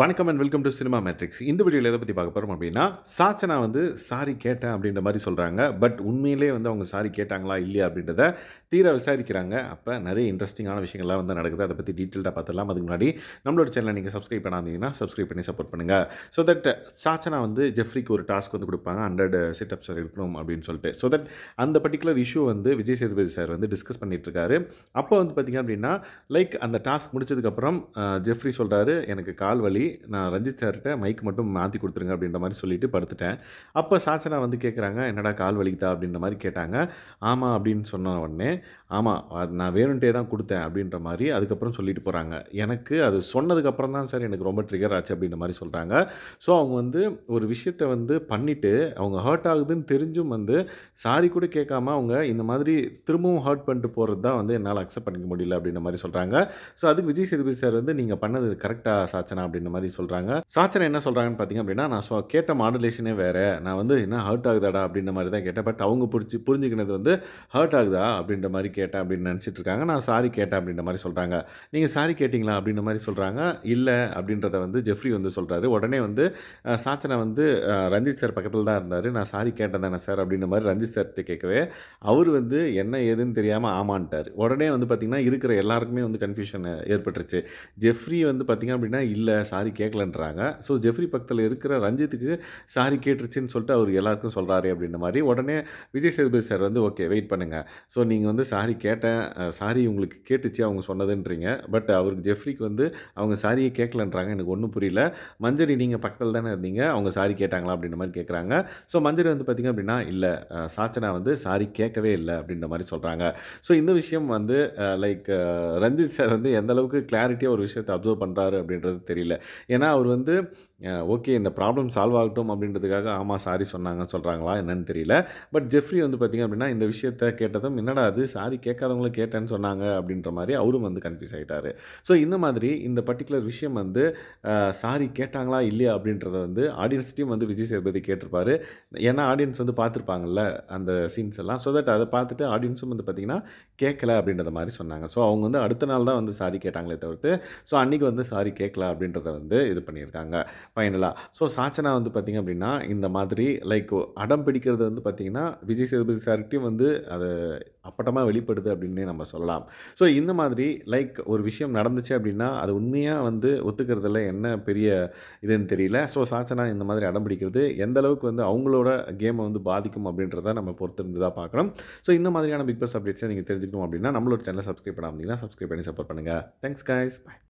வணக்கம் and welcome to cinema matrix இந்த வீடியோவில் எதை பற்றி பார்க்க போகிறோம் அப்படின்னா சாச்சனா வந்து சாரி கேட்டேன் அப்படின்ற மாதிரி சொல்கிறாங்க பட் உண்மையிலே வந்து அவங்க சாரி கேட்டாங்களா இல்லையா அப்படின்றத தீர விசாரிக்கிறாங்க அப்போ நிறைய இன்ட்ரெஸ்டிங்கான விஷயங்கள்லாம் வந்து நடக்குது அதை பற்றி டீட்டெயில்டாக பார்த்துக்கலாம் அதுக்கு முன்னாடி நம்மளோட சேனலை நீங்கள் சப்ஸ்கிரைப் பண்ணாதீங்கன்னா சப்ஸ்கிரைப் பண்ணி சப்போர்ட் பண்ணுங்கள் ஸோ தட் சாச்சனா வந்து ஜெஃப்ரிக்கு ஒரு டாஸ்க் வந்து கொடுப்பாங்க ஹண்ட்ரட் சார் இருக்கணும் அப்படின்னு சொல்லிட்டு ஸோ தட் அந்த பர்டிகுலர் இஷ்யூ வந்து விஜய் சேதுபதி சார் வந்து டிஸ்கஸ் பண்ணிகிட்ருக்காரு அப்போ வந்து பார்த்திங்க அப்படின்னா லைக் அந்த டாஸ்க் முடிச்சதுக்கப்புறம் ஜெஃப்ரி சொல்கிறாரு எனக்கு கால் வலி நான் ரஞ்சித் சார்கிட்ட மைக் மட்டும் மாற்றி கொடுத்துருங்க அப்படின்ற மாதிரி சொல்லிவிட்டு படுத்துட்டேன் அப்போ சாச்சனா வந்து கேட்குறாங்க என்னடா கால் வலிக்குதா அப்படின்ற மாதிரி கேட்டாங்க ஆமாம் அப்படின்னு சொன்ன உடனே ஆமாம் நான் வேணுன்ட்டே தான் கொடுத்தேன் அப்படின்ற மாதிரி அதுக்கப்புறம் சொல்லிட்டு போகிறாங்க எனக்கு அது சொன்னதுக்கப்புறம் தான் சார் எனக்கு ரொம்ப ட்ரிகர் ஆச்சு அப்படின்ற மாதிரி சொல்கிறாங்க ஸோ அவங்க வந்து ஒரு விஷயத்தை வந்து பண்ணிவிட்டு அவங்க ஹர்ட் ஆகுதுன்னு தெரிஞ்சும் வந்து சாரி கூட கேட்காம அவங்க இந்த மாதிரி திரும்பவும் ஹர்ட் பண்ணிட்டு போகிறது தான் வந்து என்னால் அக்செப்ட் பண்ணிக்க முடியல அப்படின்ற மாதிரி சொல்கிறாங்க ஸோ அதுக்கு விஜய் சேதுபதி சார் வந்து நீங்கள் பண்ணது கரெக்டாக சாச்சனா அப்படின்ற மாதிரி மாதிரி சொல்கிறாங்க சாச்சனை என்ன சொல்கிறாங்கன்னு பார்த்தீங்க அப்படின்னா நான் கேட்ட மாடுலேஷனே வேறு நான் வந்து என்ன ஹர்ட் ஆகுதாடா அப்படின்ற மாதிரி தான் கேட்டேன் பட் அவங்க புரிச்சு புரிஞ்சுக்கினது வந்து ஹர்ட் ஆகுதா அப்படின்ற மாதிரி கேட்டேன் அப்படின்னு நினச்சிட்டு இருக்காங்க நான் சாரி கேட்டேன் அப்படின்ற மாதிரி சொல்கிறாங்க நீங்கள் சாரி கேட்டிங்களா அப்படின்ற மாதிரி சொல்கிறாங்க இல்லை அப்படின்றத வந்து ஜெஃப்ரி வந்து சொல்கிறாரு உடனே வந்து சாச்சனை வந்து ரஞ்சித் சார் பக்கத்தில் தான் இருந்தார் நான் சாரி கேட்டேன் தானே சார் அப்படின்ற மாதிரி ரஞ்சித் சார்கிட்ட கேட்கவே அவர் வந்து என்ன ஏதுன்னு தெரியாமல் ஆமான்ட்டார் உடனே வந்து பார்த்திங்கன்னா இருக்கிற எல்லாருக்குமே வந்து கன்ஃபியூஷன் ஏற்பட்டுருச்சு ஜெஃப்ரி வந்து பார்த்திங்க அப்படின்னா இல்லை சாரி சாரி கேட்கலன்றாங்க ஸோ ஜெஃப்ரி பக்கத்தில் இருக்கிற ரஞ்சித்துக்கு சாரி கேட்டுருச்சுன்னு சொல்லிட்டு அவர் எல்லாருக்கும் சொல்கிறாரு அப்படின்ற மாதிரி உடனே விஜய் சேதுபதி சார் வந்து ஓகே வெயிட் பண்ணுங்கள் ஸோ நீங்கள் வந்து சாரி கேட்டேன் சாரி உங்களுக்கு கேட்டுச்சு அவங்க சொன்னதுன்றீங்க பட் அவருக்கு ஜெஃப்ரிக்கு வந்து அவங்க சாரியை கேட்கலன்றாங்க எனக்கு ஒன்றும் புரியல மஞ்சரி நீங்கள் பக்கத்தில் தானே இருந்தீங்க அவங்க சாரி கேட்டாங்களா அப்படின்ற மாதிரி கேட்குறாங்க ஸோ மஞ்சரி வந்து பார்த்திங்க அப்படின்னா இல்லை சாச்சனா வந்து சாரி கேட்கவே இல்லை அப்படின்ற மாதிரி சொல்கிறாங்க ஸோ இந்த விஷயம் வந்து லைக் ரஞ்சித் சார் வந்து எந்த அளவுக்கு கிளாரிட்டியாக ஒரு விஷயத்தை அப்சர்வ் பண்ணுறாரு அப்படின்றது தெரியல ஏன்னா அவர் வந்து ஓகே இந்த ப்ராப்ளம் சால்வ் ஆகட்டும் அப்படின்றதுக்காக ஆமாம் சாரி சொன்னாங்கன்னு சொல்கிறாங்களா என்னன்னு தெரியல பட் ஜெஃப்ரி வந்து பார்த்திங்க அப்படின்னா இந்த விஷயத்த கேட்டதும் என்னடா அது சாரி கேட்காதவங்களும் கேட்டேன்னு சொன்னாங்க அப்படின்ற மாதிரி அவரும் வந்து கன்ஃபியூஸ் ஆகிட்டார் ஸோ இந்த மாதிரி இந்த பர்டிகுலர் விஷயம் வந்து சாரி கேட்டாங்களா இல்லையா அப்படின்றத வந்து ஆடியன்ஸ் டீம் வந்து விஜய் சேதுபதி கேட்டிருப்பார் ஏன்னா ஆடியன்ஸ் வந்து பார்த்துருப்பாங்கல்ல அந்த சீன்ஸ் எல்லாம் ஸோ தட் அதை பார்த்துட்டு ஆடியன்ஸும் வந்து பார்த்திங்கன்னா கேட்கல அப்படின்றத மாதிரி சொன்னாங்க ஸோ அவங்க வந்து அடுத்த நாள் தான் வந்து சாரி கேட்டாங்களே தவிர்த்து ஸோ அன்றைக்கி வந்து சாரி கேட்கல அப்படின்றத வந்து வந்து இது பண்ணியிருக்காங்க ஃபைனலாக ஸோ சாச்சனா வந்து பார்த்திங்க அப்படின்னா இந்த மாதிரி லைக் அடம் பிடிக்கிறது வந்து பார்த்திங்கன்னா விஜய் சேதுபதி சார்கிட்டையும் வந்து அது அப்பட்டமாக வெளிப்படுது அப்படின்னே நம்ம சொல்லலாம் ஸோ இந்த மாதிரி லைக் ஒரு விஷயம் நடந்துச்சு அப்படின்னா அது உண்மையாக வந்து ஒத்துக்கிறதுல என்ன பெரிய இதுன்னு தெரியல ஸோ சாச்சனா இந்த மாதிரி அடம் பிடிக்கிறது எந்த அளவுக்கு வந்து அவங்களோட கேமை வந்து பாதிக்கும் அப்படின்றத நம்ம பொறுத்திருந்து தான் பார்க்கணும் ஸோ இந்த மாதிரியான பிக் பாஸ் அப்டேட்ஸை நீங்கள் தெரிஞ்சுக்கணும் அப்படின்னா நம்மளோட சேனலை சப்ஸ்கிரைப் பண்ணாமல் சப்ஸ்கிரைப் பண்ணி சப்போர்ட் பண்ணுங்கள் தேங்க்ஸ் கைஸ் பாய்